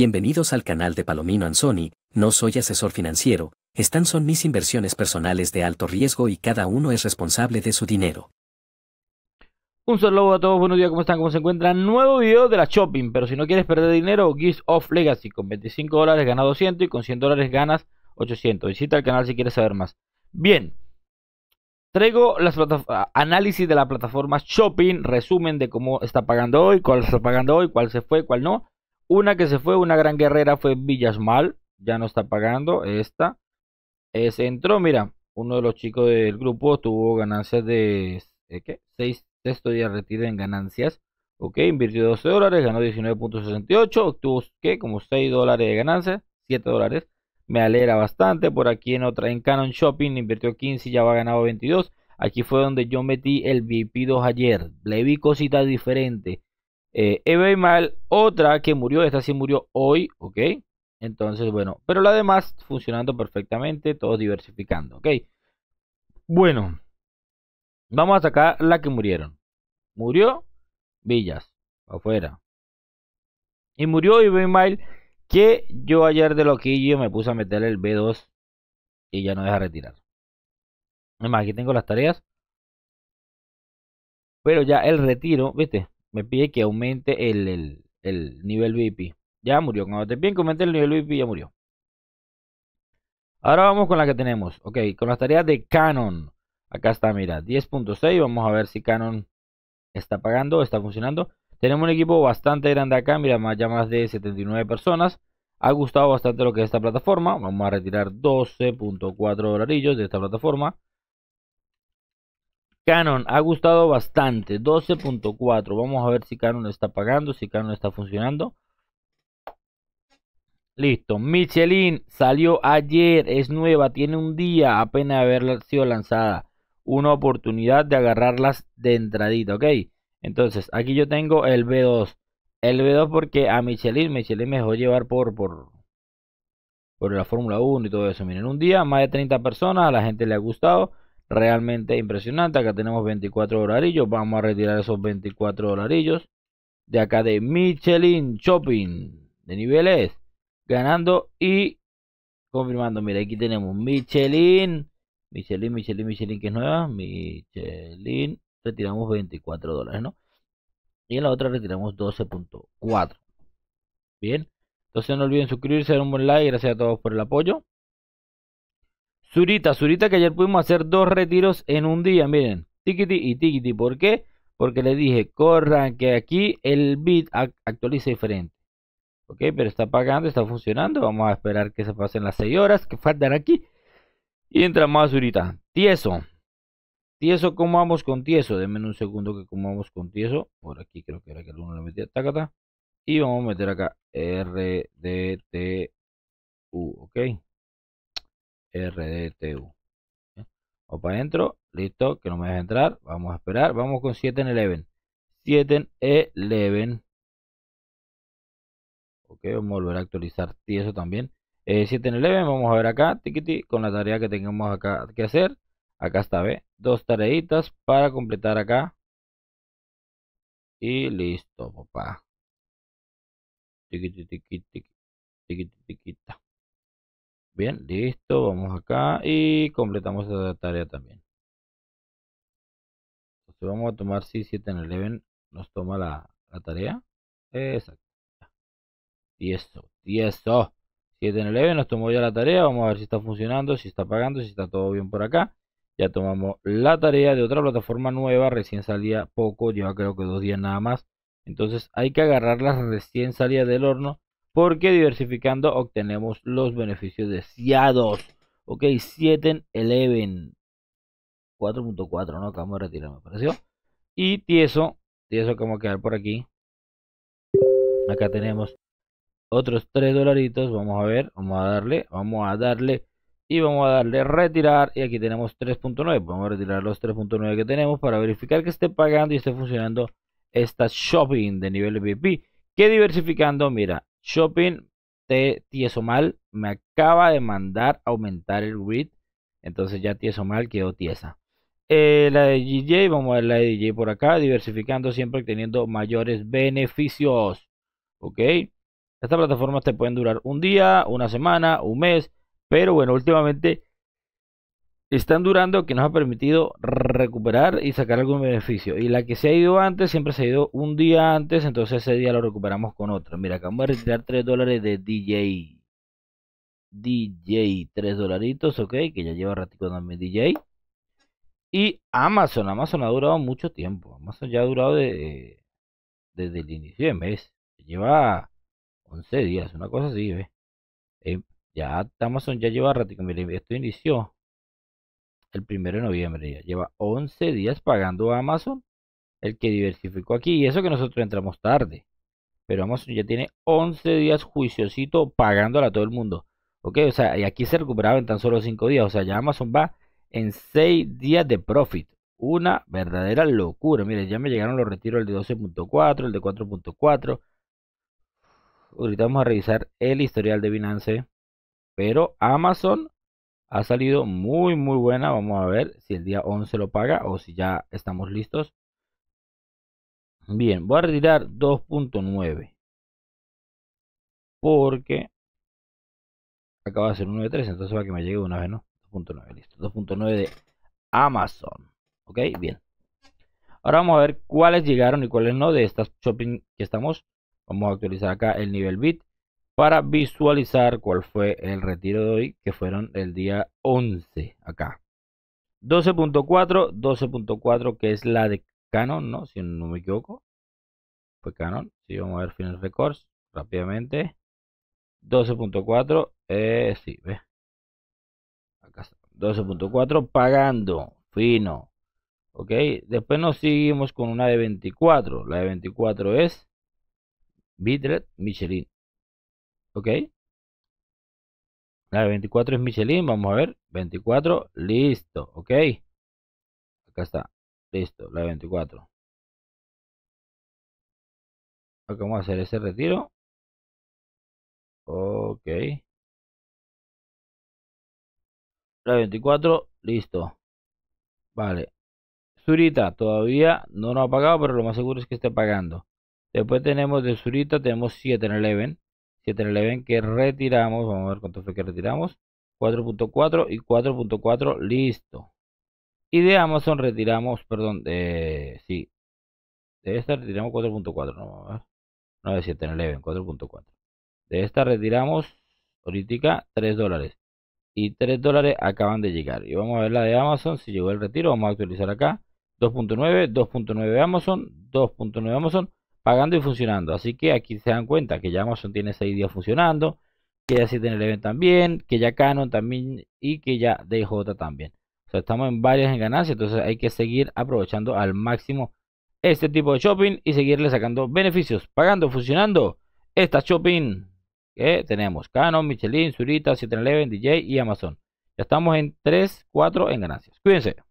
Bienvenidos al canal de Palomino Ansoni, no soy asesor financiero, están son mis inversiones personales de alto riesgo y cada uno es responsable de su dinero. Un saludo a todos, buenos días, ¿cómo están? ¿Cómo se encuentran? Nuevo video de la shopping, pero si no quieres perder dinero, Gears of Legacy, con 25 dólares ganas 200 y con 100 dólares ganas 800. Visita el canal si quieres saber más. Bien, traigo las análisis de la plataforma shopping, resumen de cómo está pagando hoy, cuál está pagando hoy, cuál se fue, cuál no una que se fue, una gran guerrera fue Villasmal, ya no está pagando, esta. Eh, se entró, mira, uno de los chicos del grupo tuvo ganancias de, ¿qué? 6 sexto ya retiro en ganancias. Ok, invirtió 12 dólares, ganó 19.68, obtuvo, ¿qué? Como 6 dólares de ganancias, 7 dólares. Me alegra bastante. Por aquí en otra, en Canon Shopping, invirtió 15 y ya va ganado 22. Aquí fue donde yo metí el VIP2 ayer. Le vi cositas diferentes. Eh, Mal, otra que murió, esta sí murió hoy, ¿ok? Entonces, bueno, pero la demás funcionando perfectamente, todos diversificando, ¿ok? Bueno, vamos a sacar la que murieron. Murió Villas, afuera. Y murió Eva Mal, que yo ayer de loquillo me puse a meter el B2 y ya no deja retirar. Además, aquí tengo las tareas. Pero ya el retiro, ¿viste? me pide que aumente el, el, nivel VIP. Ya murió. Cuando te piden que el nivel VIP, ya murió. Ahora vamos con la que tenemos. Ok, con las tareas de Canon. Acá está, mira, 10.6. Vamos a ver si Canon está pagando, está funcionando. Tenemos un equipo bastante grande acá, mira, más, ya más de 79 personas. Ha gustado bastante lo que es esta plataforma. Vamos a retirar 12.4 dolarillos de esta plataforma. Canon ha gustado bastante, 12.4. Vamos a ver si Canon está pagando, si Canon está funcionando. Listo, Michelin salió ayer, es nueva, tiene un día apenas de haber sido lanzada. Una oportunidad de agarrarlas de entradita, ¿ok? Entonces, aquí yo tengo el B2. El B2 porque a Michelin, Michelin me dejó llevar por, por, por la Fórmula 1 y todo eso. Miren, un día más de 30 personas, a la gente le ha gustado realmente impresionante. Acá tenemos 24 dolarillos. Vamos a retirar esos 24 dolarillos de acá de Michelin Shopping de niveles ganando y confirmando. Mira, aquí tenemos Michelin, Michelin, Michelin, Michelin que es nueva. Michelin, retiramos 24 dólares, ¿no? Y en la otra retiramos 12.4. Bien, entonces no olviden suscribirse, dar un buen like. Gracias a todos por el apoyo. Zurita, Zurita que ayer pudimos hacer dos retiros en un día, miren, tiquiti y tiquiti, ¿por qué? Porque le dije, corran, que aquí el bit actualiza diferente. Ok, pero está pagando, está funcionando, vamos a esperar que se pasen las 6 horas que faltan aquí. Y entramos a Zurita. Tieso. Tieso, ¿cómo vamos con Tieso? Denme un segundo que cómo vamos con Tieso. Por aquí creo que era que el uno le metía. Tacata. Y vamos a meter acá RDTU, ok. RDTU. O para adentro, listo, que no me deja entrar. Vamos a esperar, vamos con 7 en 11. 7 en 11. Ok, vamos a volver a actualizar eso también. Eh, 7 en 11, vamos a ver acá, tiquiti, con la tarea que tengamos acá que hacer. Acá está, ¿ve? Dos tareitas para completar acá. Y listo, papá. Tiquiti, tiquiti, tiquiti, tiquita. Bien, listo, vamos acá y completamos la tarea también. Entonces vamos a tomar si 7 en 11 nos toma la, tarea. Exacto. Y eso, y eso. 7 en 11 nos tomó ya la tarea, vamos a ver si está funcionando, si está pagando, si está todo bien por acá. Ya tomamos la tarea de otra plataforma nueva, recién salía poco, lleva creo que dos días nada más. Entonces hay que agarrar recién salidas del horno porque diversificando obtenemos los beneficios deseados. Ok, 7 Eleven. 4.4, ¿no? Acabamos de retirar, me pareció. Y tieso, tieso que vamos a quedar por aquí. Acá tenemos otros 3 dolaritos. Vamos a ver, vamos a darle, vamos a darle y vamos a darle retirar y aquí tenemos 3.9 vamos a retirar los 3.9 que tenemos para verificar que esté pagando y esté funcionando esta shopping de nivel VIP que diversificando mira Shopping tieso mal, me acaba de mandar aumentar el grid. Entonces ya tieso mal, quedó tiesa. Eh, la de DJ, vamos a ver la de DJ por acá. Diversificando siempre teniendo mayores beneficios. Ok. Estas plataformas te pueden durar un día, una semana, un mes. Pero bueno, últimamente están durando que nos ha permitido recuperar y sacar algún beneficio. Y la que se ha ido antes, siempre se ha ido un día antes, entonces ese día lo recuperamos con otra. Mira, acá vamos a retirar 3 dólares de DJ. DJ, 3 dolaritos, ok, que ya lleva ratico también DJ. Y Amazon, Amazon ha durado mucho tiempo. Amazon ya ha durado de, desde el inicio de mes. Lleva 11 días, una cosa así, ¿ves? Eh, ya Amazon ya lleva ratico. mire, esto inició el primero de noviembre. Ya lleva 11 días pagando a Amazon, el que diversificó aquí. Y eso que nosotros entramos tarde. Pero Amazon ya tiene 11 días juiciosito pagándola a todo el mundo. Ok, o sea, y aquí se recuperaba en tan solo 5 días. O sea, ya Amazon va en 6 días de profit. Una verdadera locura. Mire, ya me llegaron los retiros el de 12.4, el de 4.4. Ahorita vamos a revisar el historial de Binance. Pero Amazon ha salido muy muy buena. Vamos a ver si el día 11 lo paga o si ya estamos listos. Bien, voy a retirar 2.9. Porque acaba de ser 1.3, entonces va que me llegue una vez, ¿no? 2.9, listo. 2.9 de Amazon. ¿Ok? Bien. Ahora vamos a ver cuáles llegaron y cuáles no de estas shopping que estamos. Vamos a actualizar acá el nivel bit para visualizar cuál fue el retiro de hoy, que fueron el día 11 acá. 12.4, 12.4 que es la de Canon, ¿no? Si no me equivoco. Fue Canon. Si vamos a ver Final Records rápidamente. 12.4, eh, sí, ve. Acá está. 12.4 pagando, fino. Ok, después nos seguimos con una de 24. La de 24 es Bitret Michelin. ¿Ok? La 24 es Michelin, vamos a ver. 24, listo, ¿ok? Acá está, listo, la 24. Acá vamos a hacer ese retiro. Ok. La 24, listo. Vale. Zurita todavía no nos ha pagado, pero lo más seguro es que esté pagando. Después tenemos de Zurita, tenemos 7 en el event 7 que retiramos. Vamos a ver cuánto fue que retiramos. 4.4 y 4.4, listo. Y de Amazon retiramos, perdón, de... Sí. De esta retiramos 4.4, no, vamos a ver. No, 4.4. De esta retiramos política 3 dólares. Y 3 dólares acaban de llegar. Y vamos a ver la de Amazon, si llegó el retiro, vamos a actualizar acá. 2.9, 2.9 Amazon, 2.9 Amazon, pagando y funcionando. Así que aquí se dan cuenta que ya Amazon tiene 6 días funcionando, que ya 711 Eleven también, que ya Canon también y que ya DJ también. O sea, estamos en varias en ganancias, entonces hay que seguir aprovechando al máximo este tipo de shopping y seguirle sacando beneficios, pagando, funcionando esta shopping que tenemos. Canon, Michelin, Zurita 7-Eleven, DJ y Amazon. Ya estamos en 3, 4 en ganancias. Cuídense.